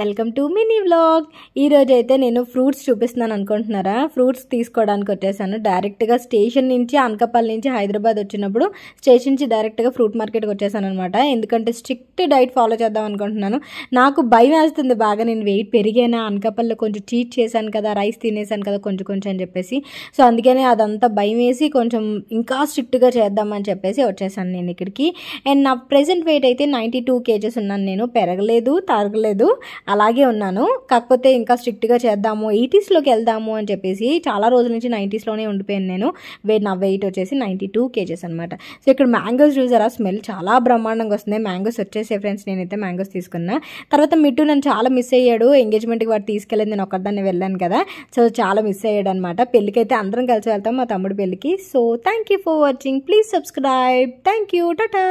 welcome to mini vlog ఈరోజు అయితే నేను ఫ్రూట్స్ చూపిస్తున్నాను అనుకుంటున్నారా ఫ్రూట్స్ తీసుకోవడానికి వచ్చేసాను డైరెక్ట్గా స్టేషన్ నుంచి అనకాపల్లి నుంచి హైదరాబాద్ వచ్చినప్పుడు స్టేషన్ నుంచి డైరెక్ట్గా ఫ్రూట్ మార్కెట్కి వచ్చేసాను అనమాట ఎందుకంటే స్ట్రిక్ట్ డైట్ ఫాలో చేద్దాం అనుకుంటున్నాను నాకు భయం వేస్తుంది బాగా నేను వెయిట్ పెరిగానా అనకపల్లి కొంచెం చీట్ చేశాను కదా రైస్ తినేసాను కదా కొంచెం కొంచెం అని చెప్పేసి సో అందుకనే అదంతా భయం వేసి కొంచెం ఇంకా స్ట్రిక్ట్గా చేద్దామని చెప్పేసి వచ్చేసాను నేను ఇక్కడికి అండ్ నా ప్రజెంట్ వెయిట్ అయితే నైంటీ టూ కేజెస్ ఉన్నాను నేను పెరగలేదు తరగలేదు అలాగే ఉన్నాను కాకపోతే ఇంకా స్ట్రిక్ట్గా చేద్దాము ఎయిటీస్లోకి వెళ్దాము అని చెప్పేసి చాలా రోజుల నుంచి నైంటీస్లోనే ఉండిపోయాను నేను వెయిట్ నా వెయిట్ వచ్చేసి నైంటీ టూ కేజెస్ అనమాట సో ఇక్కడ మ్యాంగోస్ చూసారా స్మెల్ చాలా బ్రహ్మాండంగా వస్తుంది మ్యాంగోస్ వచ్చేసే ఫ్రెండ్స్ నేనైతే మ్యాంగోస్ తీసుకున్నా తర్వాత మిట్టు నన్ను చాలా మిస్ అయ్యాడు ఎంగేజ్మెంట్కి వాడు తీసుకెళ్ళింది నేను ఒక్కదాన్ని వెళ్ళాను కదా సో చాలా మిస్ అయ్యాడు అనమాట పెళ్ళికైతే అందరం కలిసి వెళ్తాం మా తమ్ముడు పెళ్ళికి so thank you for watching please subscribe thank you Tata